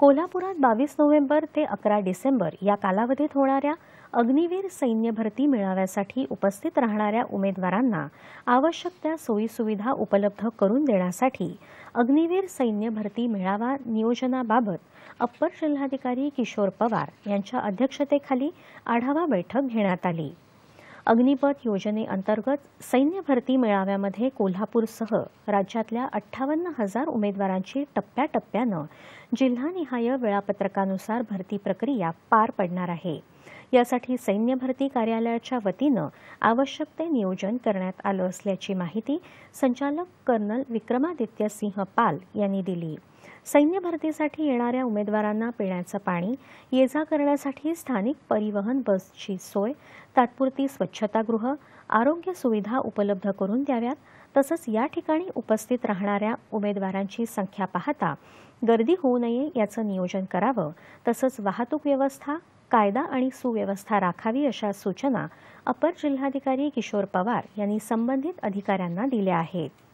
कोल्हापुरात बावीस नोव्हेंबर ते अकरा डिसेंबर या कालावधीत होणाऱ्या अग्निवीर सैन्य भरती मेळाव्यासाठी उपस्थित राहणाऱ्या उमेदवारांना आवश्यक त्या सोयीसुविधा उपलब्ध करून देण्यासाठी अग्निवीर सैन्य भरती मेळावा नियोजनाबाबत अप्पर जिल्हाधिकारी किशोर पवार यांच्या अध्यक्षतेखाली आढावा बैठक घेण्यात आली अग्निपथ योजनेअंतर्गत सैन्य भरती मेळाव्यामध्ये कोल्हापूरसह राज्यातल्या अठ्ठावन्न हजार उमेदवारांची टप्प्याटप्प्यानं जिल्हानिहाय वेळापत्रकानुसार भरती प्रक्रिया पार पडणार आहे यासाठी सैन्य भरती कार्यालयाच्या वतीनं आवश्यक ते नियोजन करण्यात आलं असल्याची माहिती संचालक कर्नल विक्रमादित्य सिंह पाल यांनी दिली सैन्य भरतीसाठी येणाऱ्या उमेदवारांना पिण्याचं पाणी ये जा करण्यासाठी स्थानिक परिवहन बसची सोय तात्पुरती स्वच्छतागृह आरोग्य सुविधा उपलब्ध करून द्याव्यात तसंच या ठिकाणी उपस्थित राहणाऱ्या उमेदवारांची संख्या पाहता गर्दी होऊ नये याचं नियोजन करावं तसंच वाहतूक व्यवस्था कायदा आणि सुव्यवस्था राखावी अशा सूचना अपर जिल्हाधिकारी किशोर पवार यांनी संबंधित अधिकाऱ्यांना दिल्या आहेत